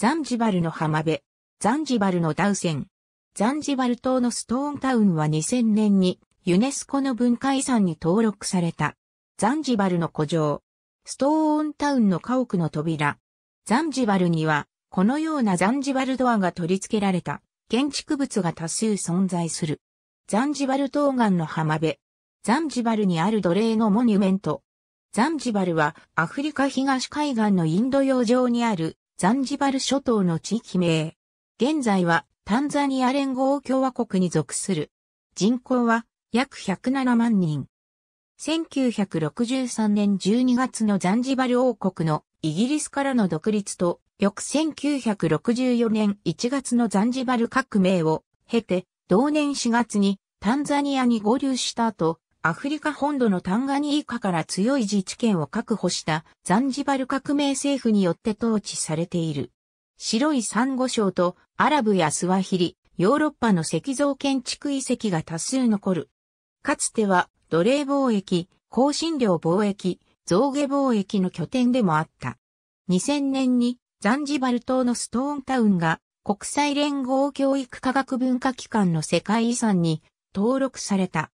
ザンジバルの浜辺、ザンジバルのダウセン。ザンジバル島のストーンタウンは2000年にユネスコの文化遺産に登録された。ザンジバルの古城。ストーンタウンの家屋の扉。ザンジバルには、このようなザンジバルドアが取り付けられた建築物が多数存在する。ザンジバル東岸の浜辺。ザンジバルにある奴隷のモニュメント。ザンジバルはアフリカ東海岸のインド洋上にあるザンジバル諸島の地域名。現在はタンザニア連合共和国に属する。人口は約107万人。1963年12月のザンジバル王国のイギリスからの独立と、翌1964年1月のザンジバル革命を経て、同年4月にタンザニアに合流した後、アフリカ本土のタンガニーカから強い自治権を確保したザンジバル革命政府によって統治されている。白い珊瑚礁とアラブやスワヒリ、ヨーロッパの石造建築遺跡が多数残る。かつては奴隷貿易、香辛料貿易、象牙貿易の拠点でもあった。2000年にザンジバル島のストーンタウンが国際連合教育科学文化機関の世界遺産に登録された。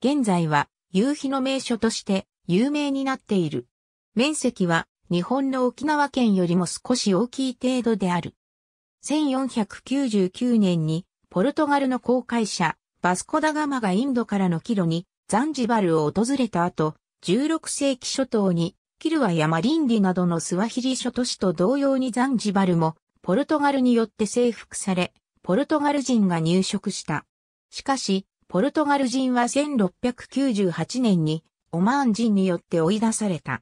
現在は夕日の名所として有名になっている。面積は日本の沖縄県よりも少し大きい程度である。1499年にポルトガルの航海者バスコダガマがインドからの帰路にザンジバルを訪れた後、16世紀初頭にキルワやマリンリなどのスワヒリ諸都市と同様にザンジバルもポルトガルによって征服され、ポルトガル人が入植した。しかし、ポルトガル人は1698年にオマーン人によって追い出された。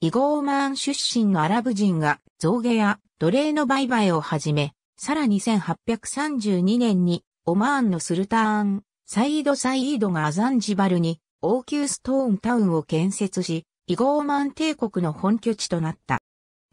イゴオマーン出身のアラブ人が象牙や奴隷の売買をはじめ、さらに1832年にオマーンのスルターン、サイード・サイードがアザンジバルに王宮ストーンタウンを建設し、イゴーマン帝国の本拠地となった。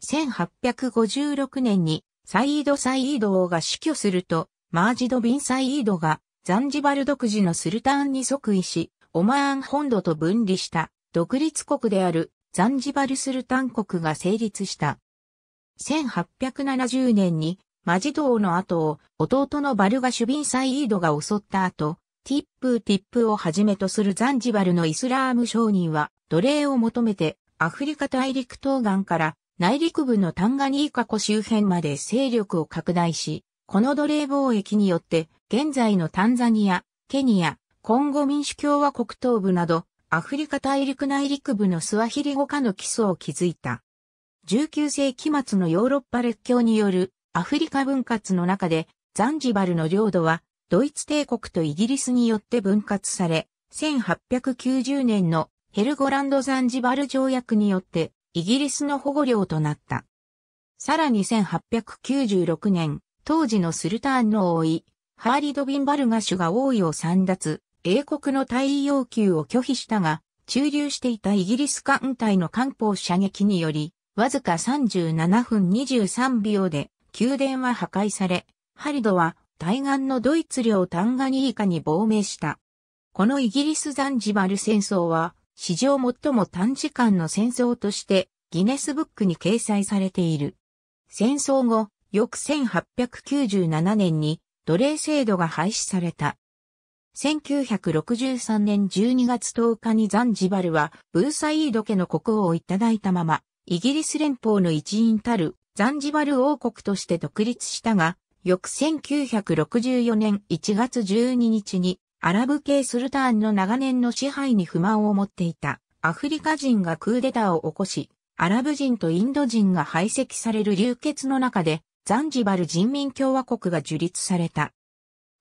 1856年にサイード・サイード王が死去すると、マージド・ビン・サイードがザンジバル独自のスルタンに即位し、オマーン本土と分離した独立国であるザンジバルスルタン国が成立した。1870年にマジド王の後を弟のバルガシュビン・サイードが襲った後、ティップーティップをはじめとするザンジバルのイスラーム商人は奴隷を求めてアフリカ大陸東岸から内陸部のタンガニーカ湖周辺まで勢力を拡大し、この奴隷貿易によって、現在のタンザニア、ケニア、コンゴ民主共和国東部など、アフリカ大陸内陸部のスワヒリ語化の基礎を築いた。19世紀末のヨーロッパ列強によるアフリカ分割の中で、ザンジバルの領土は、ドイツ帝国とイギリスによって分割され、1890年のヘルゴランド・ザンジバル条約によって、イギリスの保護領となった。さらに1896年、当時のスルターンの王位、ハーリド・ビンバルガシュが王位を散奪、英国の退位要求を拒否したが、駐留していたイギリス艦隊の艦砲射撃により、わずか37分23秒で宮殿は破壊され、ハリドは対岸のドイツ領タンガニーカに亡命した。このイギリス・ザンジバル戦争は、史上最も短時間の戦争としてギネスブックに掲載されている。戦争後、翌1897年に奴隷制度が廃止された。1963年12月10日にザンジバルはブーサイード家の国王をいただいたまま、イギリス連邦の一員たるザンジバル王国として独立したが、翌1964年1月12日にアラブ系スルターンの長年の支配に不満を持っていたアフリカ人がクーデターを起こし、アラブ人とインド人が排斥される流血の中でザンジバル人民共和国が樹立された。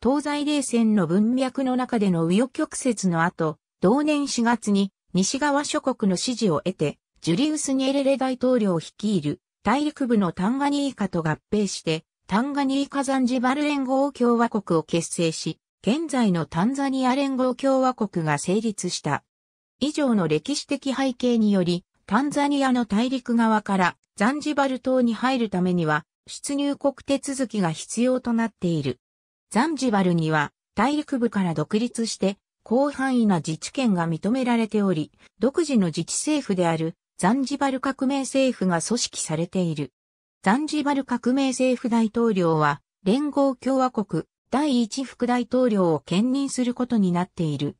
東西冷戦の文脈の中での右翼曲折の後、同年4月に西側諸国の支持を得て、ジュリウス・ニエレレ大統領を率いる大陸部のタンガニーカと合併して、タンガニーカザンジバル連合共和国を結成し、現在のタンザニア連合共和国が成立した。以上の歴史的背景により、タンザニアの大陸側からザンジバル島に入るためには、出入国手続きが必要となっている。ザンジバルには大陸部から独立して広範囲な自治権が認められており、独自の自治政府であるザンジバル革命政府が組織されている。ザンジバル革命政府大統領は連合共和国第一副大統領を兼任することになっている。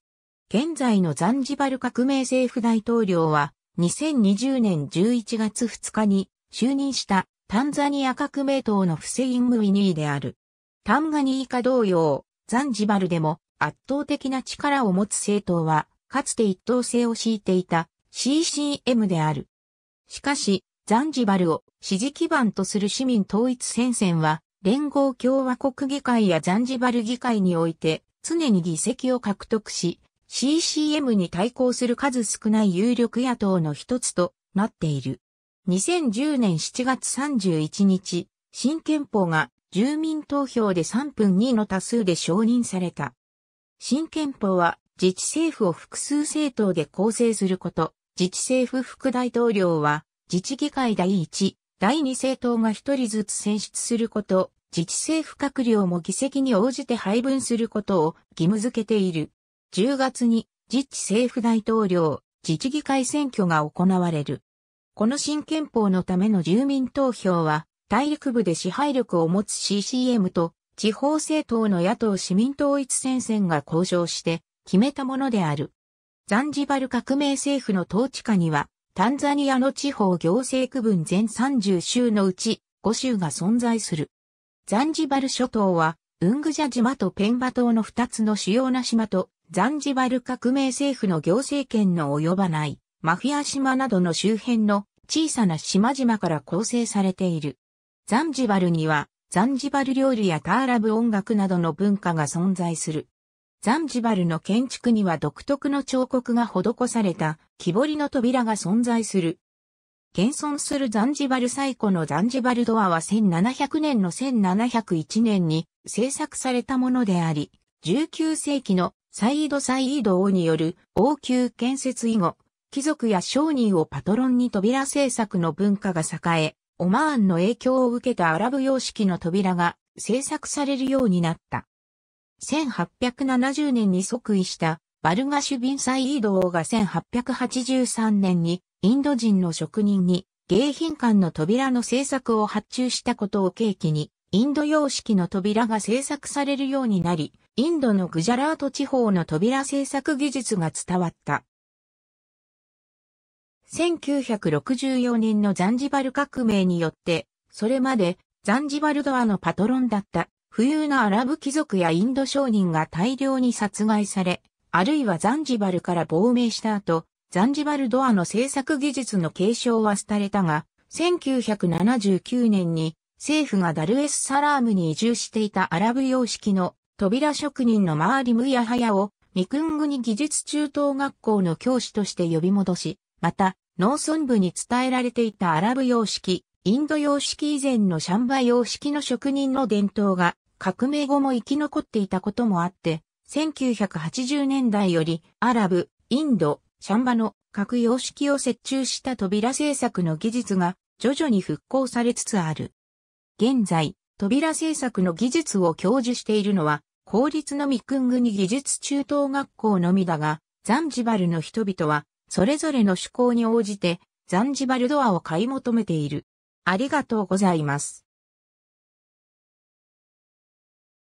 現在のザンジバル革命政府大統領は2020年11月2日に就任したタンザニア革命党のフセイン・ムイニーである。タンガニーカ同様、ザンジバルでも圧倒的な力を持つ政党は、かつて一党制を敷いていた CCM である。しかし、ザンジバルを支持基盤とする市民統一戦線は、連合共和国議会やザンジバル議会において常に議席を獲得し、CCM に対抗する数少ない有力野党の一つとなっている。2010年7月31日、新憲法が住民投票で3分2の多数で承認された。新憲法は自治政府を複数政党で構成すること、自治政府副大統領は自治議会第1、第2政党が1人ずつ選出すること、自治政府閣僚も議席に応じて配分することを義務付けている。10月に自治政府大統領、自治議会選挙が行われる。この新憲法のための住民投票は、大陸部で支配力を持つ CCM と、地方政党の野党市民統一戦線が交渉して決めたものである。ザンジバル革命政府の統治下には、タンザニアの地方行政区分全30州のうち5州が存在する。ザンジバル諸島は、ウングジャ島とペンバ島の2つの主要な島と、ザンジバル革命政府の行政権の及ばないマフィア島などの周辺の小さな島々から構成されている。ザンジバルには、ザンジバル料理やターラブ音楽などの文化が存在する。ザンジバルの建築には独特の彫刻が施された木彫りの扉が存在する。現存するザンジバル最古のザンジバルドアは1700年の1701年に制作されたものであり、19世紀のサイード・サイード王による王宮建設以後、貴族や商人をパトロンに扉製作の文化が栄え、オマーンの影響を受けたアラブ様式の扉が制作されるようになった。1870年に即位したバルガシュビンサイード王が1883年にインド人の職人に迎賓館の扉の制作を発注したことを契機にインド様式の扉が制作されるようになり、インドのグジャラート地方の扉制作技術が伝わった。1964年のザンジバル革命によって、それまでザンジバルドアのパトロンだった富裕なアラブ貴族やインド商人が大量に殺害され、あるいはザンジバルから亡命した後、ザンジバルドアの制作技術の継承は廃れたが、1979年に政府がダルエスサラームに移住していたアラブ様式の扉職人のマーリム・ヤハヤをミクングに技術中等学校の教師として呼び戻し、また、農村部に伝えられていたアラブ様式、インド様式以前のシャンバ様式の職人の伝統が革命後も生き残っていたこともあって、1980年代よりアラブ、インド、シャンバの各様式を折衷した扉製作の技術が徐々に復興されつつある。現在、扉製作の技術を教授しているのは、公立のミクングに技術中等学校のみだが、ザンジバルの人々はそれぞれの趣向に応じて、ザンジバルドアを買い求めている。ありがとうございます。